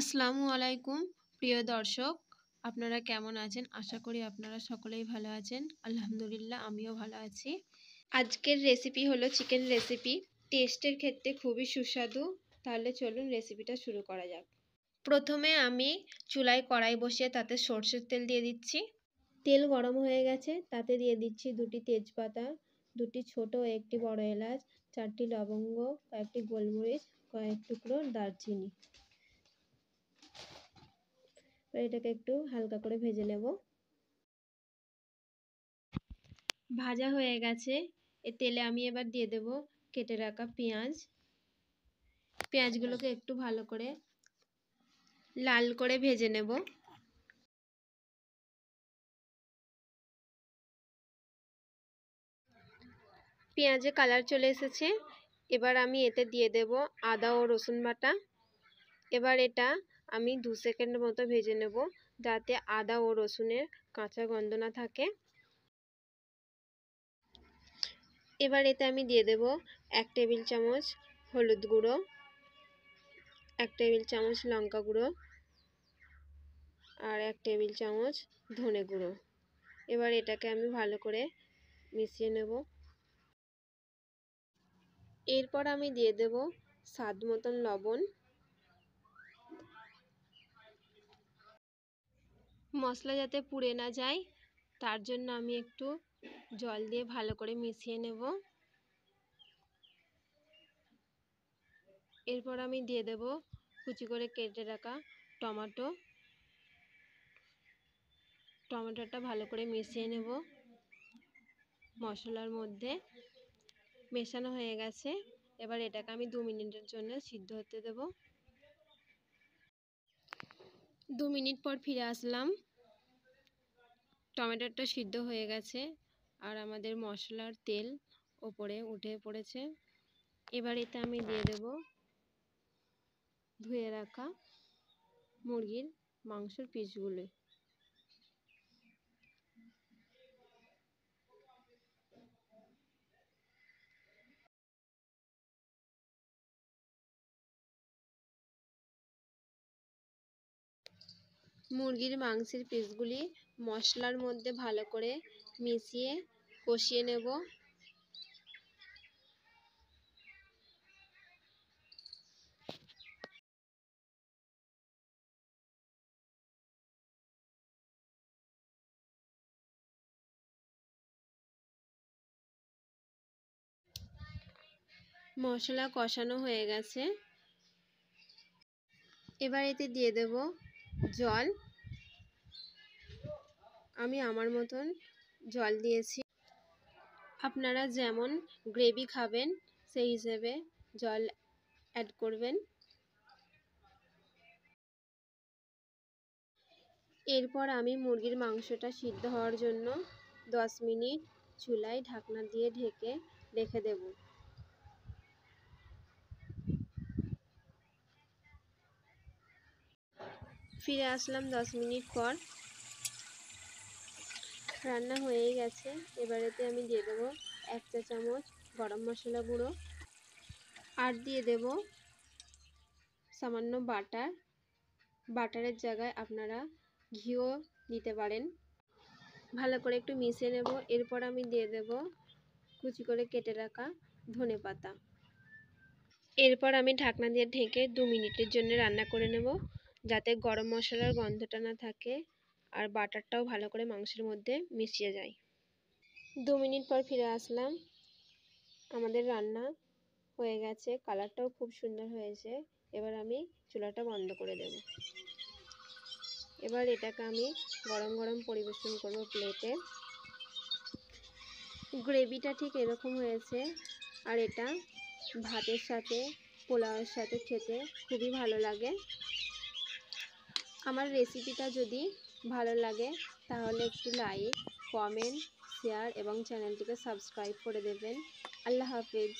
আসসালামু আলাইকুম প্রিয় দর্শক আপনারা কেমন আছেন আশা করি আপনারা সকলেই ভালো আছেন আলহামদুলিল্লাহ আমিও ভালো আছি আজকের রেসিপি হলো চিকেন রেসিপি টেস্টের ক্ষেত্রে খুবই সুস্বাদু তাহলে চলুন রেসিপিটা শুরু করা যাক প্রথমে আমি চুলায় কড়াই বসিয়ে তাতে সর্ষের তেল দিয়ে দিচ্ছি তেল গরম হয়ে গেছে তাতে দিয়ে দিচ্ছি দুটি তেজপাতা দুটি ছোট একটি বড় এলাচ চারটি লবঙ্গ কয়েকটি গোলমরিচ কয়েক টুকরো দারচিনি এবার এটাকে একটু হালকা করে ভেজে নেব ভাজা হয়ে গেছে এ তেলে আমি এবার দিয়ে দেব কেটে রাখা পেঁয়াজ পেঁয়াজগুলোকে একটু ভালো করে লাল করে ভেজে নেব পেঁয়াজে কালার চলে এসেছে এবার আমি এতে দিয়ে দেব আদা ও রসুন বাটা এবার এটা আমি দু সেকেন্ড মতো ভেজে নেব যাতে আদা ও রসুনের কাঁচা গন্ধ না থাকে এবার এতে আমি দিয়ে দেব এক টেবিল চামচ হলুদ গুঁড়ো এক টেবিল চামচ লঙ্কা গুঁড়ো আর এক টেবিল চামচ ধনে গুঁড়ো এবার এটাকে আমি ভালো করে মিশিয়ে নেব এরপর আমি দিয়ে দেব স্বাদ মতন লবণ মশলা যাতে পুড়ে না যায় তার জন্য আমি একটু জল দিয়ে ভালো করে মিশিয়ে নেব এরপর আমি দিয়ে দেব কুচি করে কেটে রাখা টমেটো টমেটোটা ভালো করে মিশিয়ে নেব মশলার মধ্যে মেশানো হয়ে গেছে এবার এটাকে আমি দু মিনিটের জন্য সিদ্ধ হতে দেবো দু মিনিট পর ফিরে আসলাম টমেটোটা সিদ্ধ হয়ে গেছে আর আমাদের মশলার তেল ওপরে উঠে পড়েছে এবার এতে আমি দিয়ে দেব ধুয়ে রাখা মুরগির মাংসের পিসগুলো মুরগির মাংসের পিসগুলি মশলার মধ্যে ভালো করে মিশিয়ে কষিয়ে নেব মশলা কষানো হয়ে গেছে এবার এতে দিয়ে দেব জল আমি আমার মতন জল দিয়েছি আপনারা যেমন গ্রেভি খাবেন সেই হিসেবে জল অ্যাড করবেন এরপর আমি মুরগির মাংসটা সিদ্ধ হওয়ার জন্য দশ মিনিট চুলায় ঢাকনা দিয়ে ঢেকে রেখে দেব ফিরে আসলাম দশ মিনিট পর রান্না হয়ে গেছে এবারেতে আমি দিয়ে দেবো এক চা চামচ গরম মশলা গুঁড়ো আর দিয়ে দেব সামান্য বাটার বাটারের জায়গায় আপনারা ঘিও দিতে পারেন ভালো করে একটু মিশিয়ে নেব এরপর আমি দিয়ে দেব কুচি করে কেটে রাখা ধনে পাতা এরপর আমি ঢাকনা দিয়ে ঢেকে দু মিনিটের জন্য রান্না করে নেব যাতে গরম মশলার গন্ধটা না থাকে আর বাটারটাও ভালো করে মাংসের মধ্যে মিশিয়ে যায় দু মিনিট পর ফিরে আসলাম আমাদের রান্না হয়ে গেছে কালারটাও খুব সুন্দর হয়েছে এবার আমি চুলাটা বন্ধ করে দেব এবার এটাকে আমি গরম গরম পরিবেশন করব প্লেটে গ্রেভিটা ঠিক এরকম হয়েছে আর এটা ভাতের সাথে পোলাওয়ের সাথে খেতে খুবই ভালো লাগে আমার রেসিপিটা যদি ভালো লাগে তাহলে একটু লাইক কমেন্ট শেয়ার এবং চ্যানেলটিকে সাবস্ক্রাইব করে দেবেন আল্লাহ হাফিজ